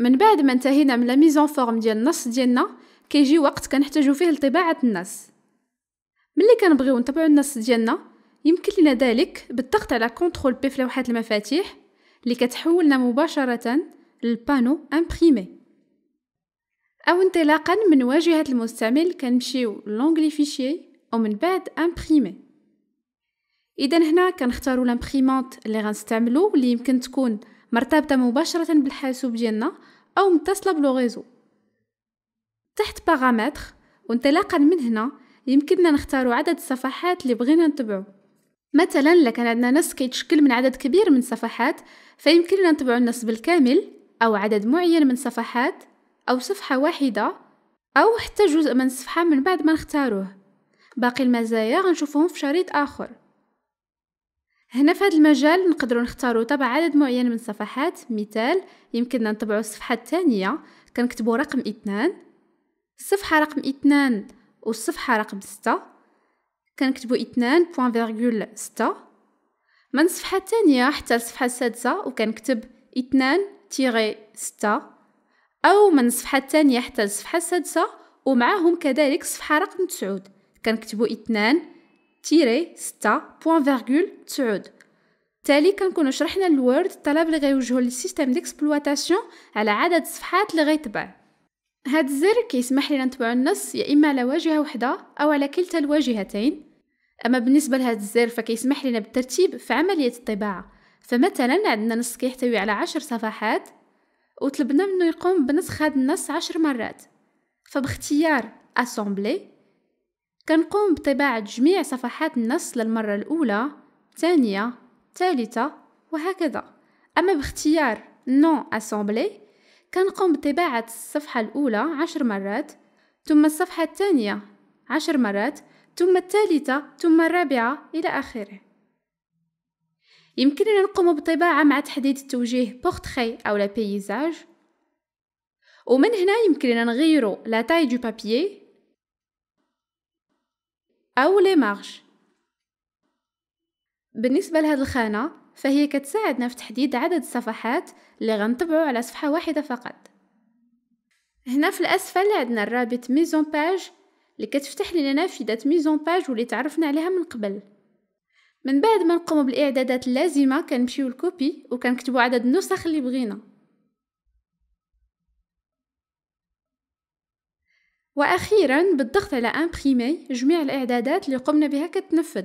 من بعد ما انتهينا من لاميزون فورم ديال النص ديالنا كيجي وقت كنحتاجو فيه لطباعه النص ملي كنبغيو نطبعو النص ديالنا يمكن لنا ذلك بالضغط على كونترول بي في لوحه المفاتيح اللي كتحولنا مباشره للبانو امبريمي او انطلاقا من واجهه المستعمل كنمشيو لونغلي فيشي ومن بعد امبريمي اذا هنا كنختارو لامبريمونت اللي غنستعملو اللي يمكن تكون مرتبطة مباشرة بالحاسوب ديالنا أو متصلة بلو ريزو تحت باغامتر وانطلاقا من هنا يمكننا نختار عدد الصفحات اللي بغينا نتبعو مثلا لكان عندنا نص كيتشكل من عدد كبير من الصفحات فيمكننا نتبعو النص بالكامل او عدد معين من الصفحات او صفحه واحده او حتى جزء من الصفحه من بعد ما نختاروه باقي المزايا غنشوفهم في شريط اخر هنا في هذا المجال نقدروا نختاروا طبع عدد معين من الصفحات مثال يمكننا نطبعوا الصفحة الثانية كنكتبوا رقم اثنان الصفحة رقم اثنان والصفحة رقم ستة كنكتبوا اثنان بوان فيرغول ستة من الصفحة الثانية حتى الصفحة السادسة وكنكتب اثنان تيغي ستة أو من الصفحة الثانية حتى الصفحة السادسة ومعهم كذلك صفحة رقم تسعود كنكتبوا اثنان تيري ستة بوان فيرغول تسعود تالي كنكونو شرحنا الوورد الطلب اللي غيوجهو للسيستم ديكسبلواتاسيون على عدد الصفحات اللي غيطبع هاد الزر كيسمح لينا نتبعو النص يا اما على واجهه وحده او على كلتا الواجهتين اما بالنسبه لهاد الزر فكيسمح لينا بالترتيب في عمليه الطباعه فمثلا عندنا نص كيحتوي على عشر صفحات وطلبنا منه يقوم بنسخ هاد النص عشر مرات فباختيار اسامبلي كنقوم بطباعة جميع صفحات النص للمرة الأولى ثانية ثالثة وهكذا أما باختيار نون أسامبلي كنقوم بطباعة الصفحة الأولى عشر مرات ثم الصفحة الثانية عشر مرات ثم الثالثة ثم الرابعة إلى آخره يمكننا نقوم بطباعة مع تحديد التوجيه بورتخي أو لا بيزاج ومن هنا يمكننا نغيرو لا تاي دو بابيي أو لي مارش بالنسبة لهاد الخانة فهي كتساعدنا في تحديد عدد الصفحات اللي غنطبعو على صفحة واحدة فقط هنا في الأسفل عندنا الرابط ميزون باج اللي كتفتح لنا نافذة ميزون باج واللي تعرفنا عليها من قبل من بعد ما نقوم بالإعدادات اللازمة كنمشيو لكوبي وكنكتبو عدد النسخ اللي بغينا وأخيرا بالضغط على امبريمي جميع الإعدادات اللي قمنا بها كتنفذ